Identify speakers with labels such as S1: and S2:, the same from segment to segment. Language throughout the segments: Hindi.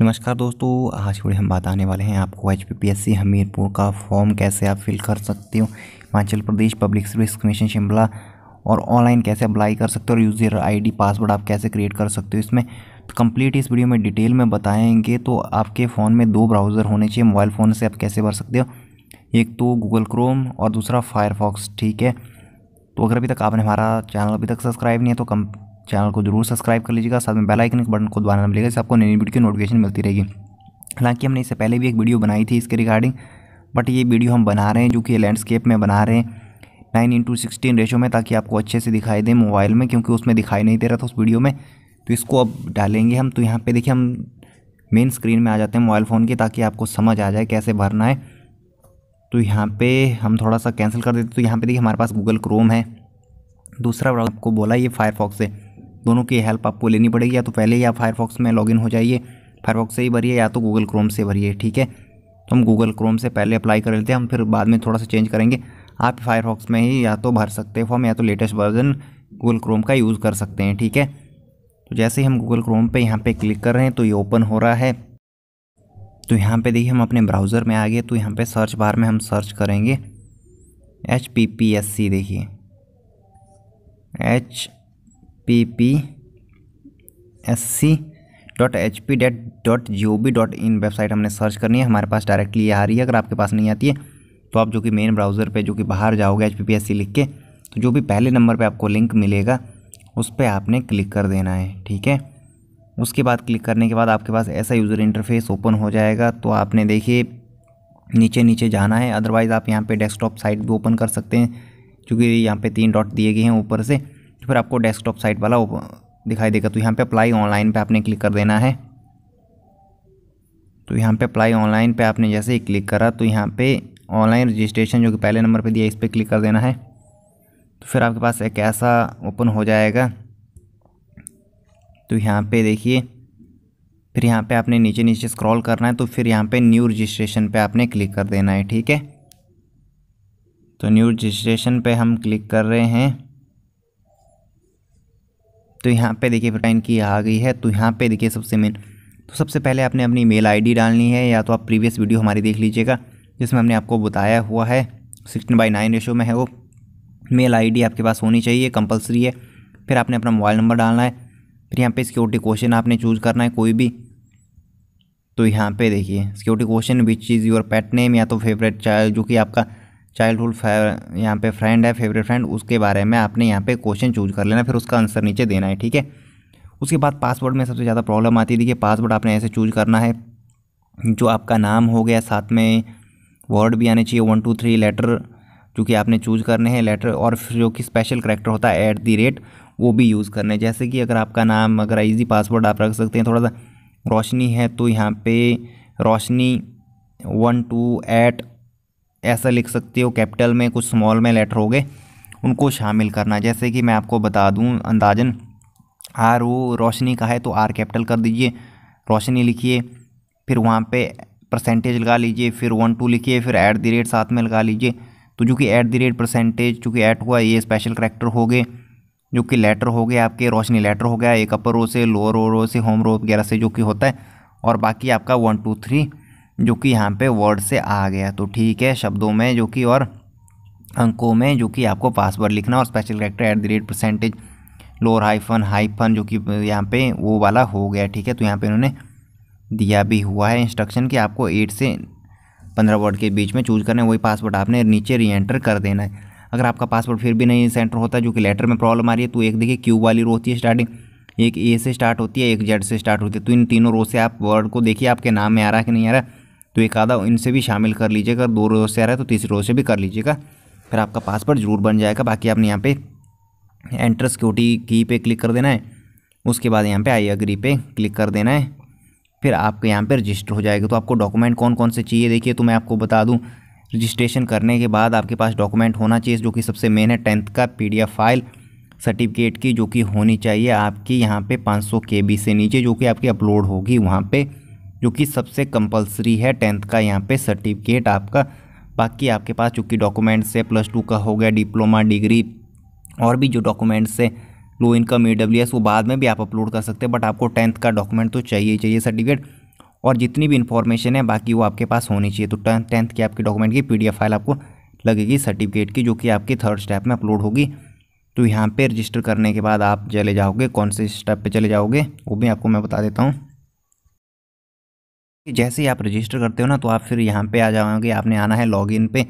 S1: नमस्कार दोस्तों आज वीडियो हम बताने वाले हैं आपको एच पी हमीरपुर का फॉर्म कैसे आप फिल कर सकते हो Himachal Pradesh public service commission Shimla और ऑनलाइन कैसे अप्लाई कर सकते हो और यूज़र आईडी पासवर्ड आप कैसे क्रिएट कर सकते हो इसमें तो कंप्लीट इस वीडियो में डिटेल में बताएंगे तो आपके फ़ोन में दो ब्राउज़र होने चाहिए मोबाइल फ़ोन से आप कैसे भर सकते हो एक तो गूगल क्रोम और दूसरा फायरफॉक्स ठीक है तो अगर अभी तक आपने हमारा चैनल अभी तक सब्सक्राइब नहीं है तो कम चैनल को जरूर सब्सक्राइब कर लीजिएगा साथ में बेल आइकन के बटन को दबाना मिलेगा इससे आपको नई वीडियो की नोटिफिकेशन मिलती रहेगी हालांकि हमने इससे पहले भी एक वीडियो बनाई थी इसके रिगार्डिंग बट ये वीडियो हम बना रहे हैं जो कि लैंडस्केप में बना रहे हैं नाइन इंटू सिक्सटीन रेशो में ताकि आपको अच्छे से दिखाई दे मोबाइल में क्योंकि उसमें दिखाई नहीं दे रहा था उस वीडियो में तो इसको अब डालेंगे हम तो यहाँ पर देखिए हम मेन स्क्रीन में आ जाते हैं मोबाइल फ़ोन के ताकि आपको समझ आ जाए कैसे भरना है तो यहाँ पे हम थोड़ा सा कैंसिल कर देते तो यहाँ पे देखिए हमारे पास गूगल क्रोम है दूसरा आपको बोला ये फायरफॉक्स है दोनों की हेल्प आपको लेनी पड़ेगी या तो पहले ही आप फायरफॉक्स में लॉगिन हो जाइए फायरफॉक्स से ही भरिए या तो गूगल क्रोम से भरिए ठीक है तो हम गूगल क्रोम से पहले अप्लाई कर लेते हैं हम फिर बाद में थोड़ा सा चेंज करेंगे आप फायरफॉक्स में ही या तो भर सकते हैं फॉर्म या तो लेटेस्ट वर्जन गूगल क्रोम का यूज़ कर सकते हैं ठीक है तो जैसे ही हम गूगल क्रोम पे यहाँ पे क्लिक कर रहे हैं तो ये ओपन हो रहा है तो यहाँ पे देखिए हम अपने ब्राउज़र में आ गए तो यहाँ पे सर्च बार में हम सर्च करेंगे H P P S C देखिए H P P S C dot H P date dot G O V dot in website हमने सर्च करनी है हमारे पास डायरेक्टली आ रही है अगर आपके पास नहीं आती है तो आप जो कि मेन ब्राउज़र पे जो कि बाहर जाओगे H P P S C लिख के तो जो भी पहले नंबर पे आपको लिंक मिलेगा उस पर आपने क्लिक कर देना है ठीक है उसके बाद क्लिक करने के बाद आपके पास ऐसा यूज़र इंटरफेस ओपन हो जाएगा तो आपने देखिए नीचे नीचे जाना है अदरवाइज़ आप यहाँ पे डेस्कटॉप साइट भी ओपन कर सकते हैं क्योंकि यहाँ पे तीन डॉट दिए गए हैं ऊपर से तो फिर आपको डेस्कटॉप साइट वाला दिखाई देगा तो यहाँ पे अप्लाई ऑनलाइन पे आपने क्लिक कर देना है तो यहाँ पे अप्लाई ऑनलाइन पे आपने जैसे ही क्लिक करा तो यहाँ पे ऑनलाइन रजिस्ट्रेशन जो कि पहले नंबर पे दिया इस पर क्लिक कर देना है तो फिर आपके पास एक ऐसा ओपन हो जाएगा तो यहाँ पे देखिए फिर यहाँ पे आपने नीचे नीचे स्क्रॉल करना है तो फिर यहाँ पर न्यू रजिस्ट्रेशन पर आपने क्लिक कर देना है ठीक है तो न्यू रजिस्ट्रेशन पे हम क्लिक कर रहे हैं तो यहाँ पे देखिए प्रोटाइन की आ गई है तो यहाँ पे देखिए सबसे मेन तो सबसे पहले आपने अपनी मेल आईडी डालनी है या तो आप प्रीवियस वीडियो हमारी देख लीजिएगा जिसमें हमने आपको बताया हुआ है सिक्सटीन बाई नाइन रेशो में है वो मेल आईडी आपके पास होनी चाहिए कंपलसरी है फिर आपने अपना मोबाइल नंबर डालना है फिर यहाँ पर सिक्योरिटी क्वेश्चन आपने चूज़ करना है कोई भी तो यहाँ पर देखिए security question which is your pet name या तो फेवरेट चाइल्ड जो कि आपका चाइल्ड हुड यहाँ पे फ्रेंड है फेवरेट फ्रेंड उसके बारे में आपने यहाँ पे क्वेश्चन चूज कर लेना फिर उसका आंसर नीचे देना है ठीक है उसके बाद पासवर्ड में सबसे ज़्यादा प्रॉब्लम आती है देखिए पासवर्ड आपने ऐसे चूज करना है जो आपका नाम हो गया साथ में वर्ड भी आने चाहिए वन टू थ्री लेटर जो कि आपने चूज करने हैं लेटर और जो कि स्पेशल करेक्टर होता है ऐट दी रेट वो भी यूज़ करने जैसे कि अगर आपका नाम अगर ईजी पासवर्ड आप रख सकते हैं थोड़ा सा रोशनी है तो यहाँ पे रोशनी वन टू एट ऐसा लिख सकते हो कैपिटल में कुछ स्मॉल में लेटर हो गए उनको शामिल करना जैसे कि मैं आपको बता दूं अंदाजन आर ओ रोशनी का है तो आर कैपिटल कर दीजिए रोशनी लिखिए फिर वहाँ पे परसेंटेज लगा लीजिए फिर वन टू लिखिए फिर ऐट दी रेट साथ में लगा लीजिए तो जो कि ऐट दी रेट परसेंटेज चूँकि ऐट हुआ ये स्पेशल करेक्टर हो गए जो कि लेटर हो गया आपके रोशनी लेटर हो गया एक अपर रो से लोअर रो से होम रो वगैरह से जो कि होता है और बाकी आपका वन टू थ्री जो कि यहाँ पे वर्ड से आ गया तो ठीक है शब्दों में जो कि और अंकों में जो कि आपको पासवर्ड लिखना और special character at the rate percentage lower hyphen hyphen जो कि यहाँ पे वो वाला हो गया ठीक है तो यहाँ पे इन्होंने दिया भी हुआ है इंस्ट्रक्शन कि आपको एट से पंद्रह वर्ड के बीच में चूज करना है वही पासवर्ड आपने नीचे री एंटर कर देना है अगर आपका पासवर्ड फिर भी नहीं सेंटर होता जो कि लेटर में प्रॉब्लम आ रही है तो एक देखिए क्यू वाली रो होती है स्टार्टिंग एक ए से स्टार्ट होती है एक जेड से स्टार्ट होती है तो इन तीनों रो से आप वर्ड को देखिए आपके नाम में आ रहा है कि नहीं आ रहा है तो एक आधा इनसे भी शामिल कर लीजिएगा दो रोज़ से आ रहा है तो तीसरे रोज़ से भी कर लीजिएगा फिर आपका पासवर्ड जरूर बन जाएगा बाकी आपने यहाँ पे एंटर सिक्योरिटी की पे क्लिक कर देना है उसके बाद यहाँ पे आई अग्री पे क्लिक कर देना है फिर आपके यहाँ पे रजिस्टर हो जाएगा तो आपको डॉक्यूमेंट कौन कौन से चाहिए देखिए तो मैं आपको बता दूँ रजिस्ट्रेशन करने के बाद आपके पास डॉक्यूमेंट होना चाहिए जो कि सबसे मेन है टेंथ का पी फाइल सर्टिफिकेट की जो कि होनी चाहिए आपकी यहाँ पे सौ के से नीचे जो कि आपकी अपलोड होगी वहाँ पर जो कि सबसे कंपलसरी है टेंथ का यहाँ पे सर्टिफिकेट आपका बाकी आपके पास चूँकि डॉक्यूमेंट्स है प्लस टू का हो गया डिप्लोमा डिग्री और भी जो डॉक्यूमेंट्स है low income E W S वो बाद में भी आप अपलोड कर सकते हैं बट आपको टेंथ का डॉक्यूमेंट तो चाहिए ही चाहिए सर्टिफिकेट और जितनी भी इन्फॉर्मेशन है बाकी वो आपके पास होनी चाहिए तो टेंथ की आपकी डॉक्यूमेंट की पी फाइल आपको लगेगी सर्टिफिकेट की जो कि आपकी थर्ड स्टेप में अपलोड होगी तो यहाँ पे रजिस्टर करने के बाद आप चले जाओगे कौन से स्टेप पे चले जाओगे वो भी आपको मैं बता देता हूँ जैसे ही आप रजिस्टर करते हो ना तो आप फिर यहाँ पे आ जाओगे आपने आना है लॉगिन पे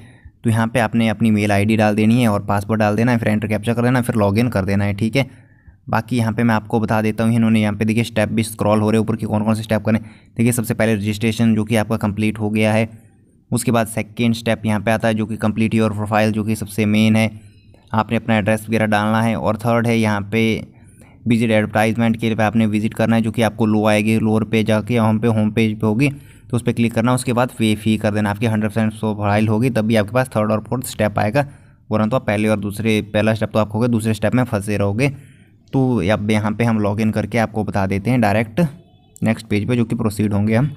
S1: तो यहाँ पे आपने अपनी मेल आईडी डाल देनी है और पासवर्ड डाल देना है फिर एंटर कैप्चर कर देना फिर लॉगिन कर देना है ठीक है बाकी यहाँ पे मैं आपको बता देता हूँ इन्होंने यहाँ पे देखिए स्टेप भी स्क्रॉल हो रहे ऊपर की कौन कौन से स्टेप करें देखिए सबसे पहले रजिस्ट्रेशन जो कि आपका कम्प्लीट हो गया है उसके बाद सेकेंड स्टेप यहाँ पर आता है जो कि कम्प्लीट योर प्रोफाइल जो कि सबसे मेन है आपने अपना एड्रेस वगैरह डालना है और थर्ड है यहाँ पर विजिट एडवर्टाइजमेंट के लिए आपने विजिट करना है जो कि आपको लो आएगी लोअर पे जाके होम पे होम पेज पे होगी तो उस पर क्लिक करना उसके बाद वे फी कर देना आपकी हंड्रेड परसेंट सो फाइल होगी तब भी आपके पास थर्ड और फोर्थ स्टेप आएगा वरना तो आप पहले और दूसरे पहला स्टेप तो आप होगा दूसरे स्टेप में फंसे रहोगे तो अब यहाँ पर हम लॉग करके आपको बता देते हैं डायरेक्ट नेक्स्ट पेज पर जो कि प्रोसीड होंगे हम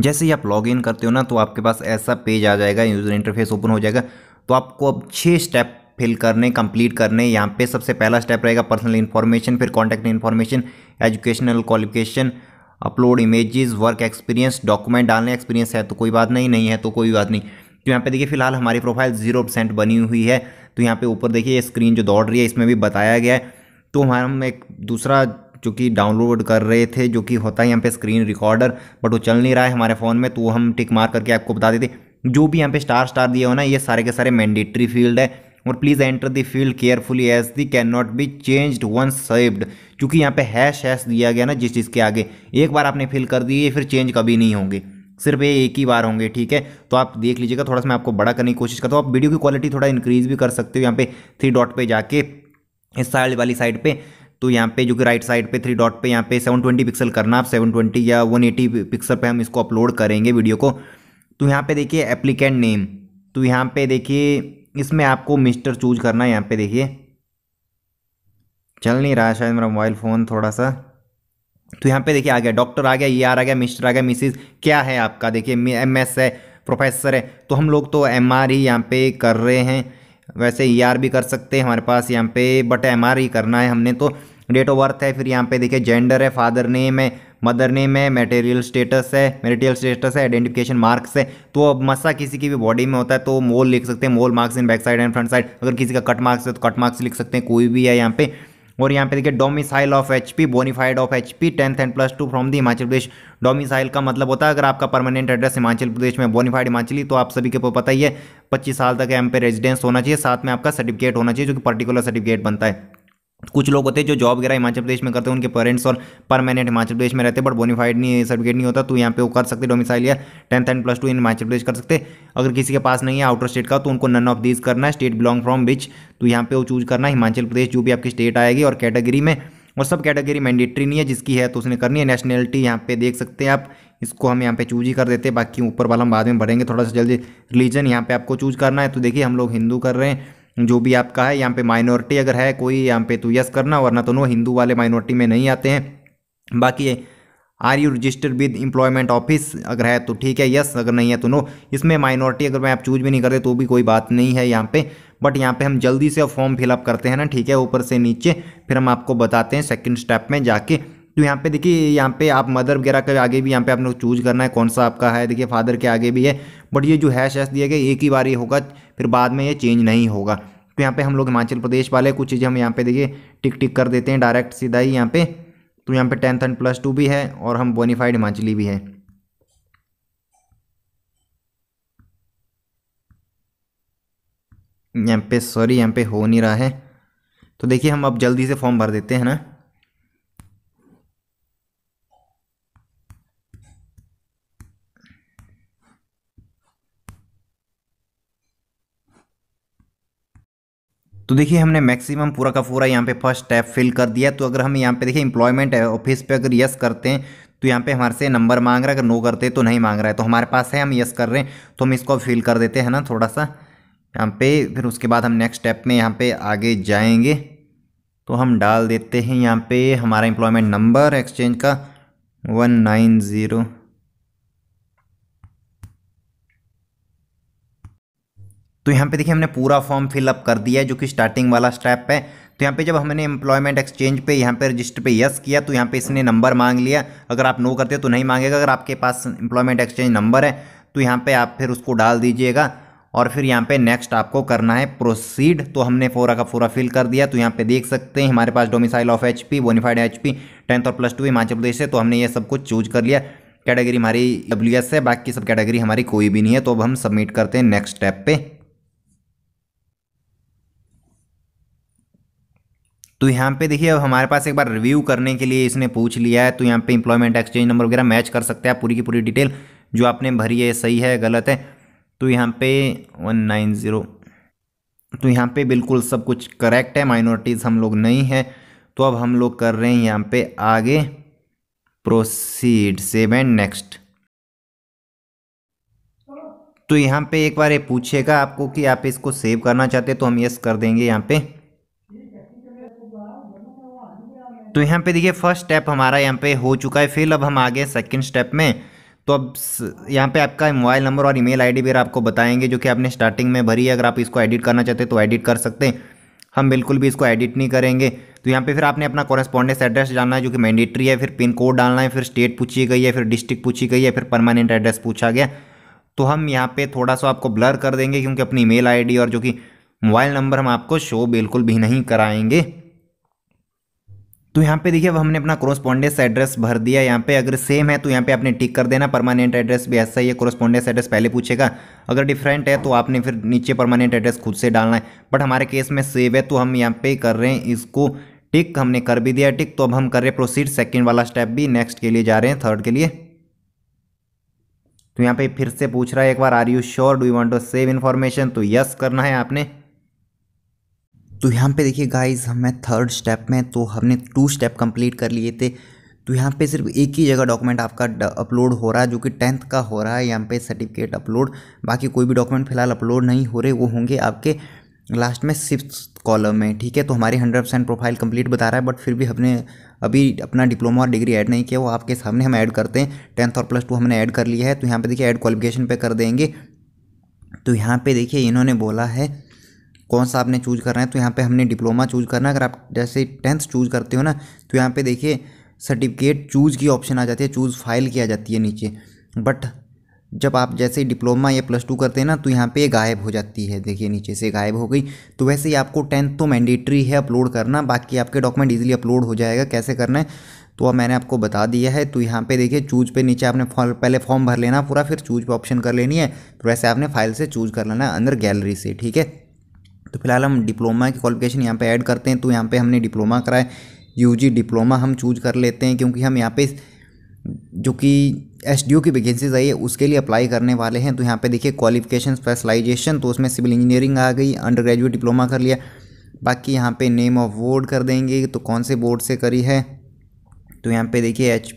S1: जैसे ही आप लॉगिन करते हो ना तो आपके पास ऐसा पेज आ जाएगा यूज़र इंटरफेस ओपन हो जाएगा तो आपको अब छः स्टेप फिल करने कंप्लीट करने यहाँ पे सबसे पहला स्टेप रहेगा पर्सनल इन्फॉर्मेशन फिर contact information educational qualification upload images work experience document डालने एक्सपीरियंस है तो कोई बात नहीं नहीं है तो कोई बात नहीं तो यहाँ पे देखिए फिलहाल हमारी प्रोफाइल जीरो परसेंट बनी हुई है तो यहाँ पे ऊपर देखिए ये स्क्रीन जो दौड़ रही है इसमें भी बताया गया है तो हम एक दूसरा जो कि डाउनलोड कर रहे थे जो कि होता है यहाँ पे स्क्रीन रिकॉर्डर बट वो चल नहीं रहा है हमारे फ़ोन में तो हम टिक मार करके आपको बता देते जो भी यहाँ पे स्टार स्टार दिए हो ना ये सारे के सारे मैंडेटरी फील्ड है और please enter the field carefully as they can not be changed once saved क्योंकि यहाँ पे हैश हैश दिया गया ना जिस चीज़ के आगे एक बार आपने फिल कर ये फिर चेंज कभी नहीं होंगे सिर्फ ये एक ही बार होंगे ठीक है तो आप देख लीजिएगा थोड़ा सा मैं आपको बड़ा करने की कोशिश करता हूँ आप वीडियो की क्वालिटी थोड़ा इंक्रीज भी कर सकते हो यहाँ पे थ्री डॉट पे जाके इस साइड वाली साइड पे तो यहाँ पे जो कि राइट साइड पे थ्री डॉट पे यहाँ पे 720 पिक्सल करना आप 720 या 180 पिक्सल पे हम इसको अपलोड करेंगे वीडियो को तो यहाँ पे देखिए एप्लीकेंट नेम तो यहाँ पे देखिए इसमें आपको मिस्टर चूज करना है यहाँ पे देखिए चल नहीं रहा शायद मेरा मोबाइल फ़ोन थोड़ा सा तो यहाँ पे देखिए आ गया डॉक्टर आ गया ये e आ गया मिस्टर आ गया मिसिज क्या है आपका देखिए एम एस है प्रोफेसर है तो हम लोग तो एम आर ही यहाँ पे कर रहे हैं वैसे ई e आर भी कर सकते हैं हमारे पास यहाँ पे बट एम आर ही करना है हमने तो डेट ऑफ बर्थ है फिर यहाँ पे देखिए जेंडर है फादर नेम है मदर नेम है मेटेरियल स्टेटस है मेटेरियल स्टेटस है आइडेंटिफिकेशन मार्क्स है तो अब मसा किसी की भी बॉडी में होता है तो मोल लिख सकते हैं mole marks in back side and front side अगर किसी का कट मार्क्स है तो कट मार्क्स लिख सकते हैं कोई भी है यहाँ पे और यहाँ पे देखिए domicile of H P bonafide of H P tenth and plus two from the Himachal Pradesh domicile का मतलब होता है अगर आपका परमानेंट एड्रेस हिमाचल प्रदेश में बोनीफाइड हिमाचली तो आप सभी के पता ही है पच्चीस साल तक यहाँ पे रेजिडेंस होना चाहिए साथ में आपका सर्टिफिकेट होना चाहिए जो कि पर्टिकुलर सर्टिफिकेट बनता है कुछ लोग होते हैं जो जॉब वगैरह हिमाचल प्रदेश में करते हैं उनके पेरेंट्स और परमानेंट हिमाचल प्रदेश में रहते हैं बट बोनीफाइड नहीं सर्टिफिकेट नहीं होता तो यहाँ पे वो कर सकते डोमिसाइल या tenth and plus two in Himachal Pradesh कर सकते अगर किसी के पास नहीं है आउटर स्टेट का तो उनको नन ऑफ दीज करना है स्टेट बिलोंग फ्रॉम विच तो यहाँ पे वो चूज करना हिमाचल प्रदेश जो भी आपकी स्टेट आएगी और कैटेगरी में और सब कैटेगरी मैंडेटरी नहीं है जिसकी है तो उसने करनी है नेशनलिटी यहाँ पे देख सकते हैं आप इसको हम यहाँ पे चूज ही कर देते हैं बाकी ऊपर वाला हम बाद में भरेंगे थोड़ा सा जल्दी रिलीजन यहाँ पे आपको चूज करना है तो देखिए हम लोग हिंदू कर रहे हैं जो भी आपका है यहाँ पे माइनॉरिटी अगर है कोई यहाँ पे तो यस करना वरना तो नो हिंदू वाले माइनॉरिटी में नहीं आते हैं बाकी are you registered with employment office अगर है तो ठीक है यस अगर नहीं है तो नो इसमें माइनॉरिटी अगर मैं आप चूज भी नहीं करते तो भी कोई बात नहीं है यहाँ पे बट यहाँ पे हम जल्दी से फॉर्म फिलअप करते हैं ना ठीक है ऊपर से नीचे फिर हम आपको बताते हैं सेकेंड स्टेप में जाके तो यहाँ पे देखिए यहाँ पे आप मदर वगैरह के आगे भी यहाँ पे आपने चूज करना है कौन सा आपका है देखिए फादर के आगे भी है बट ये जो हैश हैश दिया गया एक ही बार ये होगा फिर बाद में ये चेंज नहीं होगा तो यहाँ पे हम लोग हिमाचल प्रदेश वाले कुछ चीज़ें हम यहाँ पे देखिए टिक टिक कर देते हैं डायरेक्ट सीधा ही यहाँ पे तो यहाँ पे टेंथ एंड प्लस टू भी है और हम बोनीफाइड हिमाचली भी हैं यहाँ पे सॉरी यहाँ पे हो नहीं रहा है तो देखिए हम अब जल्दी से फॉर्म भर देते हैं ना तो देखिए हमने मैक्सिमम पूरा का पूरा यहाँ पे फर्स्ट स्टेप फिल कर दिया तो अगर हम यहाँ पे देखिए एम्प्लॉयमेंट ऑफिस पे अगर यस करते हैं तो यहाँ पे हमारे से नंबर मांग रहा है अगर नो करते तो नहीं मांग रहा है तो हमारे पास है हम यस कर रहे हैं तो हम इसको फिल कर देते हैं ना थोड़ा सा यहाँ पे फिर उसके बाद हम नेक्स्ट स्टेप में यहाँ पे आगे जाएंगे तो हम डाल देते हैं यहाँ पे हमारा एम्प्लॉयमेंट नंबर एक्सचेंज का वन नाइन ज़ीरो तो यहाँ पे देखिए हमने पूरा फॉर्म फिलअप कर दिया है जो कि स्टार्टिंग वाला स्टेप है तो यहाँ पे जब हमने एम्प्लॉयमेंट एक्सचेंज पे यहाँ पे रजिस्टर पे यस किया तो यहाँ पे इसने नंबर मांग लिया अगर आप नो करते हो तो नहीं मांगेगा अगर आपके पास एम्प्लॉयमेंट एक्सचेंज नंबर है तो यहाँ पे आप फिर उसको डाल दीजिएगा और फिर यहाँ पे नेक्स्ट आपको करना है प्रोसीड तो हमने फोरा का फोरा फिल कर दिया तो यहाँ पे देख सकते हैं हमारे पास domicile of H P bonafide H P tenth और प्लस टू हिमाचल प्रदेश से तो हमने ये सब कुछ चूज कर लिया कैटेगरी हमारी डब्ल्यू एस है बाकी सब कैटेगरी हमारी कोई भी नहीं है तो अब हम सबमिट करते हैं नेक्स्ट स्टेप पे तो यहाँ पे देखिए अब हमारे पास एक बार रिव्यू करने के लिए इसने पूछ लिया है तो यहाँ पे इंप्लॉयमेंट एक्सचेंज नंबर वगैरह मैच कर सकते हैं आप पूरी की पूरी डिटेल जो आपने भरी है सही है गलत है तो यहाँ पे वन नाइन ज़ीरो तो यहाँ पे बिल्कुल सब कुछ करेक्ट है माइनॉरिटीज़ हम लोग नहीं है तो अब हम लोग कर रहे हैं यहाँ पे आगे प्रोसीड सेव एंड नेक्स्ट तो यहाँ पे एक बार ये पूछेगा आपको कि आप इसको सेव करना चाहते हैं तो हम यस कर देंगे यहाँ पर तो यहाँ पे देखिए फर्स्ट स्टेप हमारा यहाँ पे हो चुका है फिर अब हम आगे सेकंड स्टेप में तो अब यहाँ पे आपका मोबाइल नंबर और ईमेल आईडी भी आपको बताएंगे जो कि आपने स्टार्टिंग में भरी है अगर आप इसको एडिट करना चाहते हैं तो एडिट कर सकते हैं हम बिल्कुल भी इसको एडिट नहीं करेंगे तो यहाँ पर फिर आपने अपना कॉरेस्पॉन्डेंस एड्रेस डालना है जो कि मैंडेटरी है फिर पिन कोड डालना है फिर स्टेट पूछी गई है फिर डिस्ट्रिक्ट पूछी गई है फिर परमानेंट एड्रेस पूछा गया तो हम यहाँ पर थोड़ा सा आपको ब्लर कर देंगे क्योंकि अपनी ई मेल और जो कि मोबाइल नंबर हम आपको शो बिल्कुल भी नहीं कराएंगे तो यहाँ पे देखिए अब हमने अपना क्रोस्पॉन्डेंस एड्रेस भर दिया यहाँ पे अगर सेम है तो यहाँ पे आपने टिक कर देना परमानेंट एड्रेस भी ऐसा ही है क्रोस्पॉन्डेंस एड्रेस पहले पूछेगा अगर डिफरेंट है तो आपने फिर नीचे परमानेंट एड्रेस खुद से डालना है बट हमारे केस में सेव है तो हम यहाँ पे कर रहे हैं इसको टिक हमने कर भी दिया टिक तो अब हम कर रहे हैं प्रोसीड सेकेंड वाला स्टेप भी नेक्स्ट के लिए जा रहे हैं थर्ड के लिए तो यहाँ पे फिर से पूछ रहा है एक बार are you sure do you want to save information तो यस करना है आपने तो यहाँ पे देखिए गाइस हमें थर्ड स्टेप में तो हमने टू स्टेप कंप्लीट कर लिए थे तो यहाँ पे सिर्फ एक ही जगह डॉक्यूमेंट आपका अपलोड हो रहा है जो कि टेंथ का हो रहा है यहाँ पे सर्टिफिकेट अपलोड बाकी कोई भी डॉक्यूमेंट फिलहाल अपलोड नहीं हो रहे वो होंगे आपके लास्ट में सिक्स कॉलम में ठीक है तो हमारी हंड्रेड परसेंट प्रोफाइल कंप्लीट बता रहा है बट फिर भी हमने अभी अपना डिप्लोमा और डिग्री ऐड नहीं किया वो आपके सामने हम ऐड करते हैं टेंथ और प्लस टू हमने ऐड कर लिया है तो यहाँ पर देखिए ऐड क्वालिफिकेशन पर कर देंगे तो यहाँ पे देखिए इन्होंने बोला है कौन सा आपने चूज करना है तो यहाँ पे हमने डिप्लोमा चूज करना है अगर आप जैसे टेंथ चूज करते हो ना तो यहाँ पे देखिए सर्टिफिकेट चूज की ऑप्शन आ जाती है चूज फाइल की आ जाती है नीचे बट जब आप जैसे डिप्लोमा या प्लस टू करते हैं ना तो यहाँ पे गायब हो जाती है देखिए नीचे से गायब हो गई तो वैसे ही आपको टेंथ तो मैंडेटरी है अपलोड करना बाकी आपके डॉक्यूमेंट इजीली अपलोड हो जाएगा कैसे करना है तो अब मैंने आपको बता दिया है तो यहाँ पे देखिए चूज पे नीचे आपने पहले फॉर्म भर लेना पूरा फिर चूज पे ऑप्शन कर लेनी है तो वैसे आपने फाइल से चूज कर लेना है अंदर गैलरी से ठीक है तो फिलहाल हम डिप्लोमा की क्वालिफिकेशन यहाँ पे ऐड करते हैं तो यहाँ पे हमने डिप्लोमा कराए यूजी डिप्लोमा हम चूज कर लेते हैं क्योंकि हम यहाँ पे जो कि एस की वैकेंसीज आई है उसके लिए अप्लाई करने वाले हैं तो यहाँ पे देखिए क्वालिफिकेशन स्पेशलाइजेशन तो उसमें सिविल इंजीनियरिंग आ गई अंडर ग्रेजुएट डिप्लोमा कर लिया बाकी यहाँ पर नेम ऑफ बोर्ड कर देंगे तो कौन से बोर्ड से करी है तो यहाँ पर देखिए एच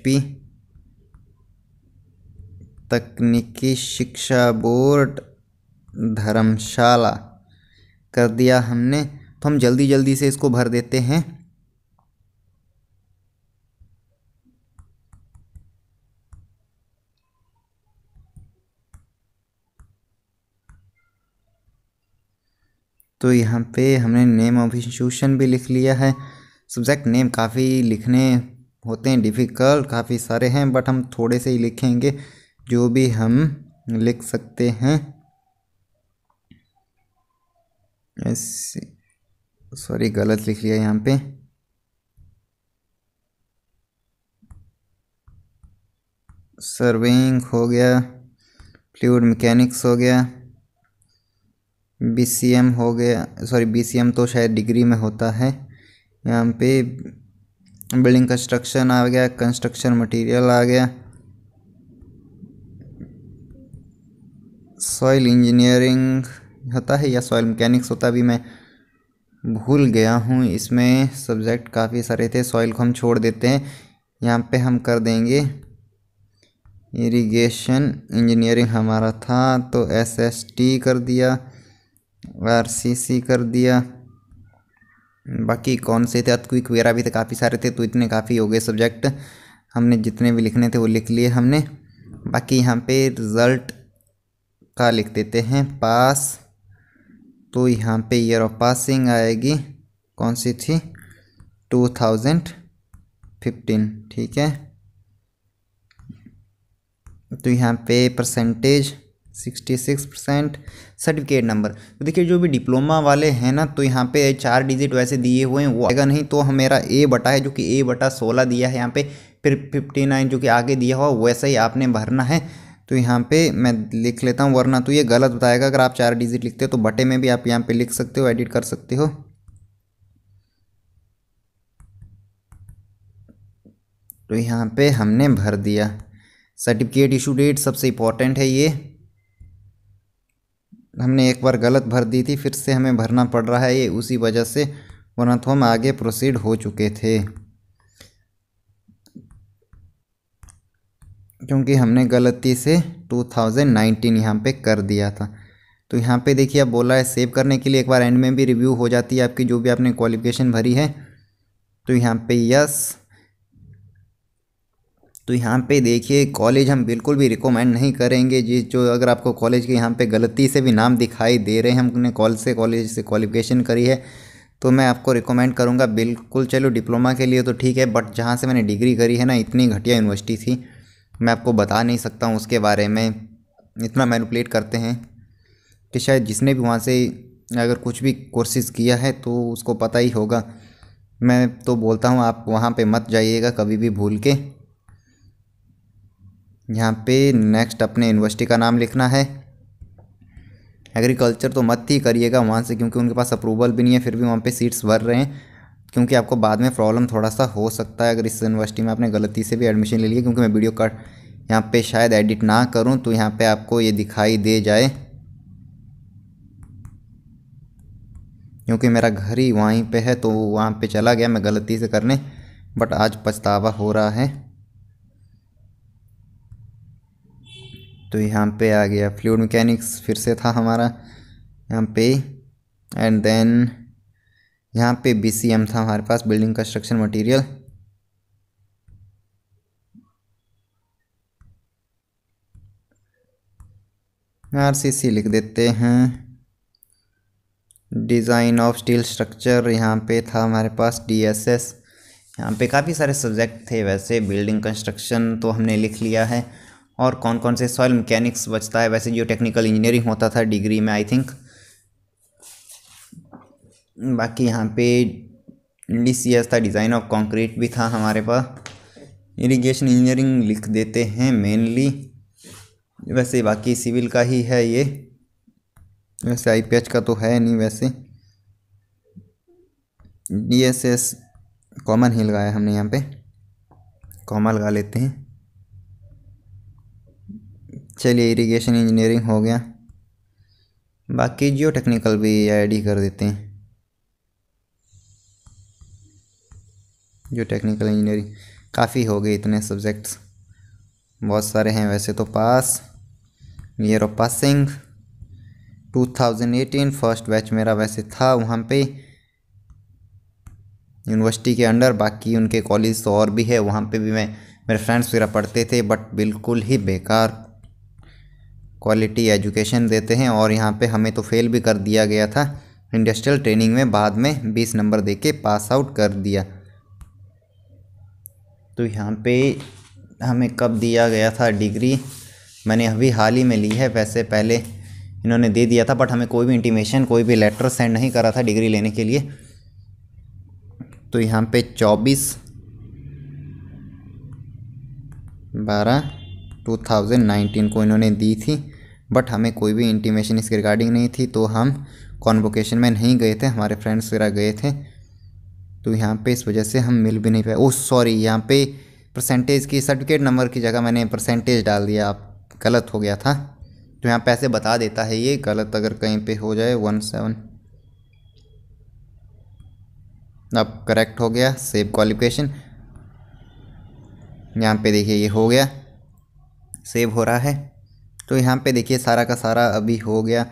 S1: तकनीकी शिक्षा बोर्ड धर्मशाला कर दिया हमने तो हम जल्दी जल्दी से इसको भर देते हैं तो यहाँ पे हमने नेम ऑफ इंस्टीट्यूशन भी लिख लिया है सब्जेक्ट नेम काफ़ी लिखने होते हैं डिफ़िकल्ट काफ़ी सारे हैं बट हम थोड़े से ही लिखेंगे जो भी हम लिख सकते हैं सॉरी गलत लिख लिया यहाँ पे सर्विंग हो गया फ्लूड मैकेनिक्स हो गया बीसीएम हो गया सॉरी बीसीएम तो शायद डिग्री में होता है यहाँ पे बिल्डिंग कंस्ट्रक्शन आ गया कंस्ट्रक्शन मटेरियल आ गया सॉइल इंजीनियरिंग होता है या सॉयल मैकेनिक्स होता अभी मैं भूल गया हूँ इसमें सब्जेक्ट काफ़ी सारे थे सॉइल को हम छोड़ देते हैं यहाँ पे हम कर देंगे इरिगेशन इंजीनियरिंग हमारा था तो एस एस टी कर दिया आर सी सी कर दिया बाकी कौन से थे अतक्विक वगैरह भी थे तो काफ़ी सारे थे तो इतने काफ़ी हो गए सब्जेक्ट हमने जितने भी लिखने थे वो लिख लिए हमने बाकी यहाँ पे रिज़ल्ट का लिख देते हैं पास तो यहाँ पे ईयर ऑफ पासिंग आएगी कौन सी थी टू थाउजेंड फिफ्टीन ठीक है तो यहाँ पे percentage sixty six percent certificate number तो देखिए जो भी डिप्लोमा वाले हैं ना तो यहाँ पे चार डिजिट वैसे दिए हुए हैं वो आएगा नहीं तो हमारा ए बटा है जो कि ए बटा सोलह दिया है यहाँ पे फिर फिफ्टी नाइन जो कि आगे दिया हुआ वैसा ही आपने भरना है तो यहाँ पे मैं लिख लेता हूँ वरना तो ये गलत बताएगा अगर आप चार डिजिट लिखते हो तो बटे में भी आप यहाँ पे लिख सकते हो एडिट कर सकते हो तो यहाँ पे हमने भर दिया सर्टिफिकेट इशू डेट सबसे इम्पॉर्टेंट है ये हमने एक बार गलत भर दी थी फिर से हमें भरना पड़ रहा है ये उसी वजह से वरना तो हम आगे प्रोसीड हो चुके थे क्योंकि हमने गलती से 2019 यहाँ पे कर दिया था तो यहाँ पे देखिए अब बोला है सेव करने के लिए एक बार एंड में भी रिव्यू हो जाती है आपकी जो भी आपने क्वालिफिकेशन भरी है तो यहाँ पे यस तो यहाँ पे देखिए कॉलेज हम बिल्कुल भी रिकमेंड नहीं करेंगे जिस जो अगर आपको कॉलेज के यहाँ पे गलती से भी नाम दिखाई दे रहे हैं हमने कॉल से कॉलेज से क्वालिफिकेशन करी है तो मैं आपको रिकमेंड करूँगा बिल्कुल चलो डिप्लोमा के लिए तो ठीक है बट जहाँ से मैंने डिग्री करी है ना इतनी घटिया यूनिवर्सिटी थी मैं आपको बता नहीं सकता हूँ उसके बारे में इतना मैनुपलेट करते हैं कि शायद जिसने भी वहाँ से अगर कुछ भी कोर्सेज किया है तो उसको पता ही होगा मैं तो बोलता हूँ आप वहाँ पे मत जाइएगा कभी भी भूल के यहाँ पे नेक्स्ट अपने यूनिवर्सिटी का नाम लिखना है एग्रीकल्चर तो मत ही करिएगा वहाँ से क्योंकि उनके पास अप्रूवल भी नहीं है फिर भी वहाँ पे सीट्स भर रहे हैं क्योंकि आपको बाद में प्रॉब्लम थोड़ा सा हो सकता है अगर इस यूनिवर्सिटी में आपने गलती से भी एडमिशन ले लिया क्योंकि मैं वीडियो कट यहाँ पे शायद एडिट ना करूँ तो यहाँ पे आपको ये दिखाई दे जाए क्योंकि मेरा घर ही वहीं पे है तो वहाँ पे चला गया मैं गलती से करने बट आज पछतावा हो रहा है तो यहाँ पे आ गया फ्लूड मैकेनिक्स फिर से था हमारा यहाँ पे एंड देन यहाँ पे बी सी एम था हमारे पास building construction material R C C लिख देते हैं डिज़ाइन ऑफ स्टील स्ट्रक्चर यहाँ पे था हमारे पास डी एस एस यहाँ पे काफ़ी सारे सब्जेक्ट थे वैसे बिल्डिंग कंस्ट्रक्शन तो हमने लिख लिया है और कौन कौन से सॉयल मैकेनिक्स बचता है वैसे जो टेक्निकल इंजीनियरिंग होता था डिग्री में आई थिंक बाकी यहाँ पे डी सी एस था डिज़ाइन ऑफ कंक्रीट भी था हमारे पास इरिगेशन इंजीनियरिंग लिख देते हैं मेनली वैसे बाकी सिविल का ही है ये वैसे आई पी एच का तो है नहीं वैसे डी एस एस कॉमन ही लगाया हमने यहाँ पे कॉमन लगा लेते हैं चलिए इरिगेशन इंजीनियरिंग हो गया बाकी जियो टेक्निकल भी आई डी कर देते हैं जो टेक्निकल इंजीनियरिंग काफ़ी हो गई इतने सब्जेक्ट्स बहुत सारे हैं वैसे तो pass year of passing 2018 first batch मेरा वैसे था वहाँ पे यूनिवर्सिटी के अंडर बाकी उनके कॉलेज तो और भी है वहाँ पे भी मैं मेरे फ्रेंड्स वगैरह पढ़ते थे बट बिल्कुल ही बेकार क्वालिटी एजुकेशन देते हैं और यहाँ पे हमें तो फेल भी कर दिया गया था इंडस्ट्रियल ट्रेनिंग में बाद में 20 नंबर देके पास आउट कर दिया तो यहाँ पे हमें कब दिया गया था डिग्री मैंने अभी हाल ही में ली है वैसे पहले इन्होंने दे दिया था बट हमें कोई भी इंटीमेशन कोई भी लेटर सेंड नहीं करा था डिग्री लेने के लिए तो यहाँ पे चौबीस बारह टू थाउजेंड नाइनटीन को इन्होंने दी थी बट हमें कोई भी इंटीमेशन इसके रिगार्डिंग नहीं थी तो हम कॉन्वोकेशन में नहीं गए थे हमारे फ्रेंड्स वगैरह गए थे तो यहाँ पे इस वजह से हम मिल भी नहीं पाए ओ सॉरी यहाँ पे परसेंटेज की सर्टिफिकेट नंबर की जगह मैंने परसेंटेज डाल दिया आप गलत हो गया था तो यहाँ पैसे बता देता है ये गलत अगर कहीं पे हो जाए वन सेवन अब करेक्ट हो गया सेव क्वालिफिकेशन यहाँ पे देखिए ये हो गया सेव हो रहा है तो यहाँ पे देखिए सारा का सारा अभी हो गया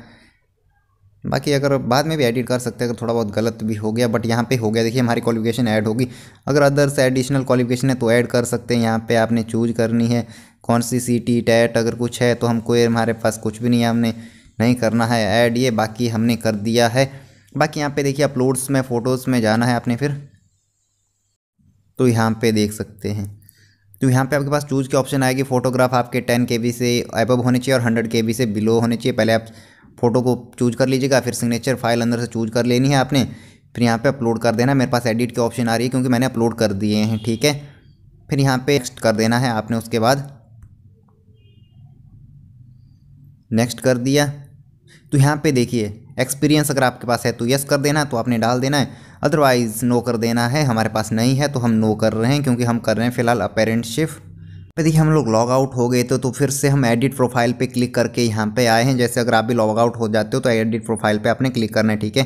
S1: बाकी अगर बाद में भी एडिट कर सकते हैं अगर थोड़ा बहुत गलत भी हो गया बट यहाँ पे हो गया देखिए हमारी क्वालिफिकेशन ऐड होगी अगर अदर्स एडिशनल क्वालिफिकेशन है तो ऐड कर सकते हैं यहाँ पे आपने चूज करनी है कौन सी सी टी टैट अगर कुछ है तो हमको ये हमारे पास कुछ भी नहीं है हमने नहीं करना है ऐड ये बाकी हमने कर दिया है बाकी यहाँ पर देखिए अपलोड्स में फ़ोटोज़ में जाना है आपने फिर तो यहाँ पर देख सकते हैं तो यहाँ पे आपके पास चूज़ के ऑप्शन आएगी फोटोग्राफ आपके टेन के से अबव होने चाहिए और हंड्रेड के से बिलो होने चाहिए पहले आप फ़ोटो को चूज कर लीजिएगा फिर सिग्नेचर फाइल अंदर से चूज कर लेनी है आपने फिर यहाँ पे अपलोड कर देना मेरे पास एडिट के ऑप्शन आ रही है क्योंकि मैंने अपलोड कर दिए हैं ठीक है फिर यहाँ पे नेक्स्ट कर देना है आपने उसके बाद नेक्स्ट कर दिया तो यहाँ पे देखिए एक्सपीरियंस अगर आपके पास है तो यस कर देना तो आपने डाल देना है अदरवाइज़ नो कर देना है हमारे पास नहीं है तो हम नो कर रहे हैं क्योंकि हम कर रहे हैं फ़िलहाल अपेरेंट शिफ्ट यदि हम लोग लॉग आउट हो गए तो तो फिर से हम एडिट प्रोफाइल पे क्लिक करके यहाँ पे आए हैं जैसे अगर आप भी लॉग आउट हो जाते हो तो एडिट प्रोफाइल पे आपने क्लिक करना है ठीक है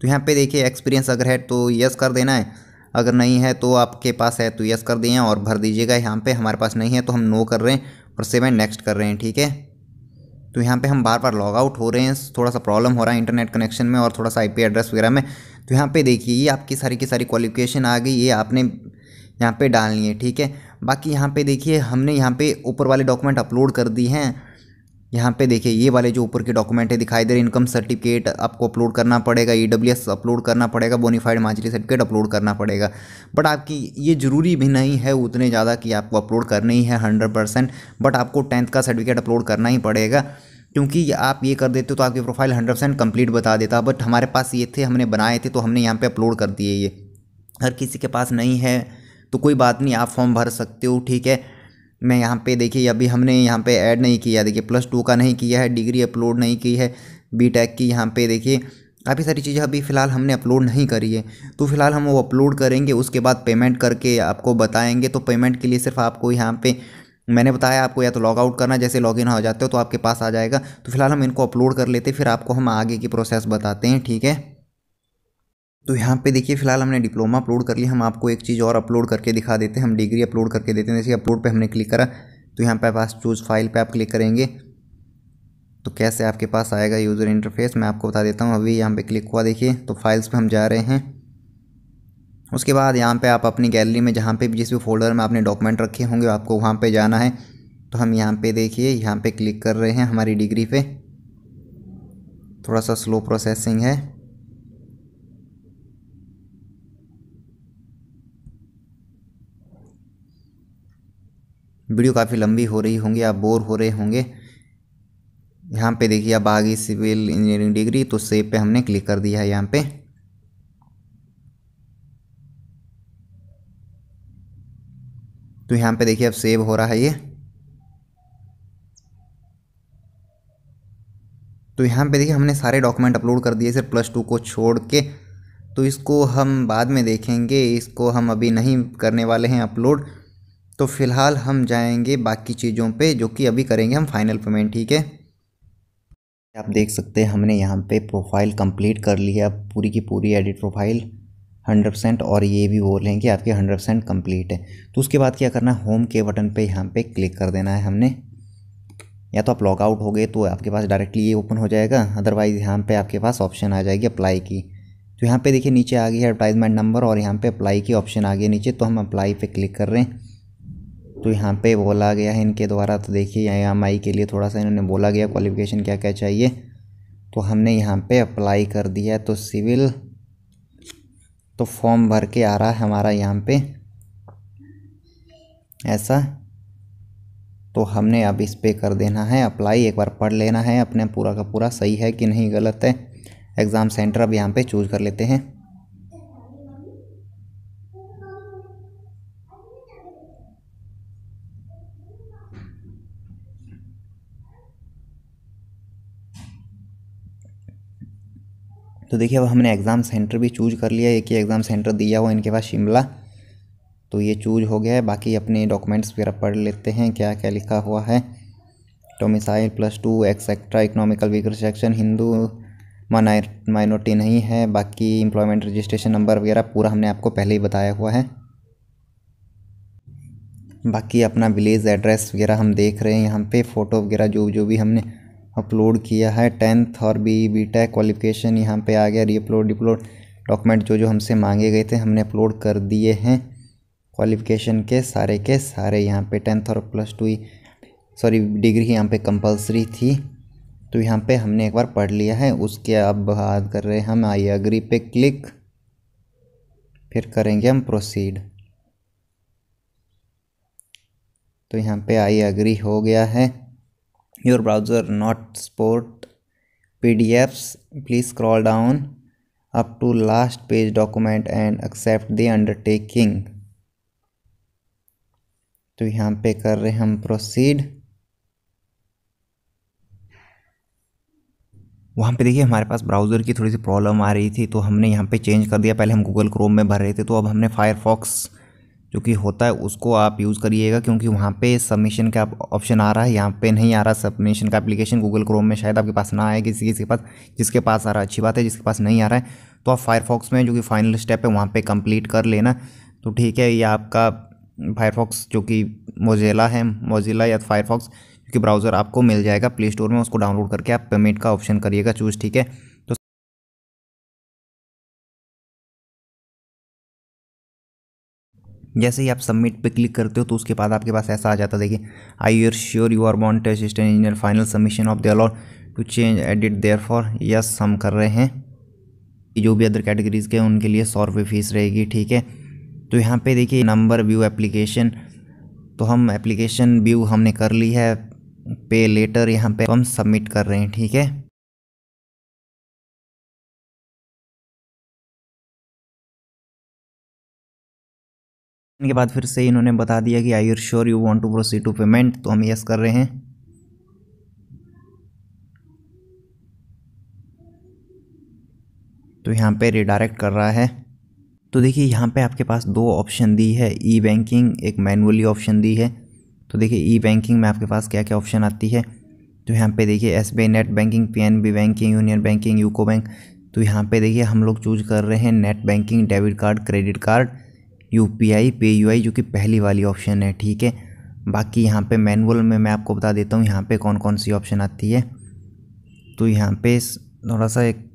S1: तो यहाँ पे देखिए एक्सपीरियंस अगर है तो यस कर देना है अगर नहीं है तो आपके पास है तो यस कर दिए और भर दीजिएगा यहाँ पर हमारे पास नहीं है तो हम नो कर रहे हैं और सेवन नेक्स्ट कर रहे हैं ठीक है तो यहाँ पर हम बार बार लॉग आउट हो रहे हैं थोड़ा सा प्रॉब्लम हो रहा है इंटरनेट कनेक्शन में और थोड़ा सा आई एड्रेस वगैरह में तो यहाँ पर देखिए ये आपकी सारी की सारी क्वालिफिकेशन आ गई ये आपने यहाँ पे डालनी है ठीक है बाकी यहाँ पे देखिए हमने यहाँ पे ऊपर वाले डॉक्यूमेंट अपलोड कर दिए हैं यहाँ पे देखिए ये वाले जो ऊपर के डॉक्यूमेंट है दिखाई दे रहे इनकम सर्टिफिकेट आपको अपलोड करना पड़ेगा ई e अपलोड करना पड़ेगा बोनीफाइड माजरी सर्टिफिकेट अपलोड करना पड़ेगा बट आपकी ये ज़रूरी भी नहीं है उतने ज़्यादा कि आपको अपलोड करना ही है हंड्रेड परसेंट बट आपको टेंथ का सर्टिफिकेट अपलोड करना ही पड़ेगा क्योंकि आप ये कर देते हो तो आपकी प्रोफाइल हंड्रेड परसेंट कम्प्लीट बता देता बट हमारे पास ये थे हमने बनाए थे तो हमने यहाँ पर अपलोड कर दिए ये हर किसी के पास नहीं है तो कोई बात नहीं आप फॉर्म भर सकते हो ठीक है मैं यहाँ पे देखिए अभी हमने यहाँ पे ऐड नहीं किया देखिए प्लस टू का नहीं किया है डिग्री अपलोड नहीं की है बी टेक की यहाँ पे देखिए काफ़ी सारी चीज़ें अभी फ़िलहाल हमने अपलोड नहीं करी है तो फिलहाल हम वो अपलोड करेंगे उसके बाद पेमेंट करके आपको बताएंगे तो पेमेंट के लिए सिर्फ आपको यहाँ पे मैंने बताया आपको या तो लॉग आउट करना जैसे लॉग इन हो जाते हो तो आपके पास आ जाएगा तो फिलहाल हम इनको अपलोड कर लेते फिर आपको हम आगे की प्रोसेस बताते हैं ठीक है तो यहाँ पे देखिए फिलहाल हमने डिप्लोमा अपलोड कर लिया हम आपको एक चीज़ और अपलोड करके दिखा देते हैं हम डिग्री अपलोड करके देते हैं जैसे अपलोड पे हमने क्लिक करा तो यहाँ पे आप पास चूज़ फाइल पे आप क्लिक करेंगे तो कैसे आपके पास आएगा यूज़र इंटरफेस मैं आपको बता देता हूँ अभी यहाँ पर क्लिक हुआ देखिए तो फाइल्स पर हम जा रहे हैं उसके बाद यहाँ पर आप अपनी गैलरी में जहाँ पर भी जिस भी फोल्डर में आपने डॉक्यूमेंट रखे होंगे आपको वहाँ पर जाना है तो हम यहाँ पर देखिए यहाँ पर क्लिक कर रहे हैं हमारी डिग्री पर थोड़ा सा स्लो प्रोसेसिंग है वीडियो काफ़ी लंबी हो रही होंगी आप बोर हो रहे होंगे यहाँ पे देखिए आप आगे सिविल इंजीनियरिंग डिग्री तो सेव पे हमने क्लिक कर दिया है यहाँ पे तो यहाँ पे देखिए अब सेव हो रहा है ये तो यहाँ पे देखिए हमने सारे डॉक्यूमेंट अपलोड कर दिए सिर्फ प्लस टू को छोड़ के तो इसको हम बाद में देखेंगे इसको हम अभी नहीं करने वाले हैं अपलोड तो फिलहाल हम जाएंगे बाकी चीज़ों पे जो कि अभी करेंगे हम फाइनल पेमेंट ठीक है आप देख सकते हैं हमने यहाँ पे प्रोफाइल कंप्लीट कर ली है अब पूरी की पूरी एडिट प्रोफाइल हंड्रेड परसेंट और ये भी बोल रहे हैं कि आपके हंड्रेड परसेंट कम्प्लीट है तो उसके बाद क्या करना है होम के बटन पे यहाँ पे क्लिक कर देना है हमने या तो आप लॉग आउट हो गए तो आपके पास डायरेक्टली ये ओपन हो जाएगा अदरवाइज़ यहाँ पर आपके पास ऑप्शन आ जाएगी अप्लाई की तो यहाँ पे देखिए नीचे आ गई है एडवर्टाइजमेंट नंबर और यहाँ पर अप्लाई की ऑप्शन आ गई नीचे तो हम अप्लाई पर क्लिक कर रहे हैं तो यहाँ पे बोला गया है इनके द्वारा तो देखिए यहाँ एम के लिए थोड़ा सा इन्होंने बोला गया क्वालिफिकेशन क्या क्या चाहिए तो हमने यहाँ पे अप्लाई कर दिया तो सिविल तो फॉर्म भर के आ रहा है हमारा यहाँ पे ऐसा तो हमने अब इस पर कर देना है अप्लाई एक बार पढ़ लेना है अपने पूरा का पूरा सही है कि नहीं गलत है एग्ज़ाम सेंटर अब यहाँ पर चूज कर लेते हैं तो देखिए अब हमने एग्ज़ाम सेंटर भी चूज कर लिया एक ही एग्ज़ाम सेंटर दिया हुआ इनके पास शिमला तो ये चूज हो गया है बाकी अपने डॉक्यूमेंट्स वगैरह पढ़ लेते हैं क्या क्या लिखा हुआ है domicile plus two etcetera economical weaker section Hindu minority नहीं है बाकी इम्प्लॉयमेंट रजिस्ट्रेशन नंबर वगैरह पूरा हमने आपको पहले ही बताया हुआ है बाकी अपना विलेज एड्रेस वगैरह हम देख रहे हैं यहाँ पे फ़ोटो वगैरह जो जो भी हमने अपलोड किया है टेंथ और बी बी टेक क्वालिफिकेशन यहाँ पे आ गया रीअपलोड डिपलोड डॉक्यूमेंट जो जो हमसे मांगे गए थे हमने अपलोड कर दिए हैं क्वालिफिकेशन के सारे के सारे यहाँ पे टेंथ और प्लस टू सॉरी डिग्री यहाँ पे कंपलसरी थी तो यहाँ पे हमने एक बार पढ़ लिया है उसके अब बात कर रहे हैं हम आई अग्री पे क्लिक फिर करेंगे हम प्रोसीड तो यहाँ पे आई अग्री हो गया है your browser not support PDFs, please scroll down up to last page document and accept the undertaking. तो यहाँ पे कर रहे हम प्रोसीड वहाँ पे देखिए हमारे पास ब्राउज़र की थोड़ी सी प्रॉब्लम आ रही थी तो हमने यहाँ पे चेंज कर दिया पहले हम गूगल क्रोम में भर रहे थे तो अब हमने फायरफॉक्स जो कि होता है उसको आप यूज़ करिएगा क्योंकि वहाँ पे सबमिशन का ऑप्शन आ रहा है यहाँ पे नहीं आ रहा सबमिशन का एप्लीकेशन गूगल क्रोम में शायद आपके पास ना आए किसी किसी के पास जिसके पास आ रहा है अच्छी बात है जिसके पास नहीं आ रहा है तो आप फायरफॉक्स में जो कि फाइनल स्टेप है वहाँ पर कंप्लीट कर लेना तो ठीक है ये आपका फायरफॉक्स जो कि मोजेला है मोजिला या फायरफॉक्स जो कि ब्राउज़र आपको मिल जाएगा प्ले स्टोर में उसको डाउनलोड करके आप पेमेंट का ऑप्शन करिएगा चूज़ ठीक है जैसे ही आप सबमिट पे क्लिक करते हो तो उसके बाद आपके पास ऐसा आ जाता है देखिए I your sure you are want assistant engineer final submission of the allot to change edit there for yes हम कर रहे हैं जो भी अदर कैटेगरीज के उनके लिए सौ रुपये फीस रहेगी ठीक है तो यहाँ पे देखिए नंबर व्यू एप्लीकेशन तो हम एप्लीकेशन व्यू हमने कर ली है पे लेटर यहाँ पे हम सबमिट कर रहे हैं ठीक है इनके बाद फिर से इन्होंने बता दिया कि I your sure you want to proceed to payment तो हम यस कर रहे हैं तो यहाँ पे रिडायरेक्ट कर रहा है तो देखिए यहाँ पे आपके पास दो ऑप्शन दी है ई बैंकिंग एक मैनुअली ऑप्शन दी है तो देखिए ई बैंकिंग में आपके पास क्या क्या ऑप्शन आती है तो यहाँ पे देखिए S B net banking P N B banking union banking UCO bank तो यहाँ पे देखिए हम लोग चूज कर रहे हैं net banking debit card credit card U P I pay U आई जो कि पहली वाली ऑप्शन है ठीक है बाकी यहाँ पे मैनुअल में मैं आपको बता देता हूँ यहाँ पे कौन कौन सी ऑप्शन आती है तो यहाँ पे थोड़ा सा एक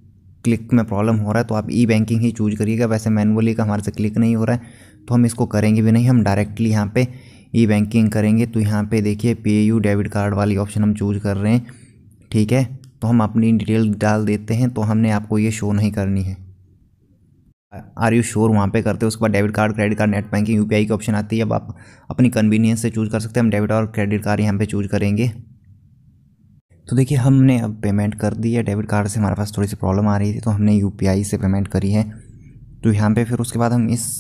S1: क्लिक में प्रॉब्लम हो रहा है तो आप ई बैंकिंग ही चूज करिएगा वैसे मैनुअली का हमारे से क्लिक नहीं हो रहा है तो हम इसको करेंगे भी नहीं हम डायरेक्टली यहाँ पे ई बैंकिंग करेंगे तो यहाँ पे देखिए पे यू डेबिट कार्ड वाली ऑप्शन हम चूज कर रहे हैं ठीक है तो हम अपनी डिटेल डाल देते हैं तो हमने आपको ये शो नहीं करनी है आर यू श्योर वहाँ पे करते हो उसके बाद debit card credit card net banking U की ऑप्शन आती है अब आप अपनी कन्वीनियंस से चूज कर सकते हैं हम डेबिट और क्रेडिट कार्ड यहाँ पे चूज करेंगे तो देखिए हमने अब पेमेंट कर दी है डेबिट कार्ड से हमारे पास थोड़ी सी प्रॉब्लम आ रही थी तो हमने यू से पेमेंट करी है तो यहाँ पर फिर उसके बाद हम इस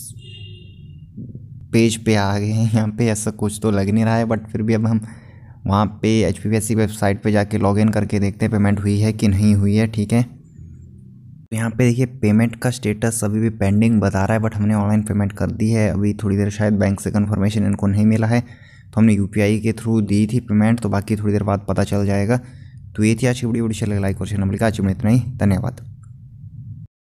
S1: पेज पे आ गए हैं यहाँ पर ऐसा कुछ तो लग नहीं रहा है बट फिर भी अब हम वहाँ पे एच वेबसाइट पे जाके लॉगिन करके देखते हैं पेमेंट हुई है कि नहीं हुई है ठीक है यहाँ पे देखिए पेमेंट का स्टेटस अभी भी पेंडिंग बता रहा है बट हमने ऑनलाइन पेमेंट कर दी है अभी थोड़ी देर शायद बैंक से कन्फर्मेशन इनको नहीं मिला है तो हमने यू के थ्रू दी थी पेमेंट तो बाकी थोड़ी देर बाद पता चल जाएगा तो ये थी आज की वीडियो वीडियो लाइक और चैनल का आज में इतना ही धन्यवाद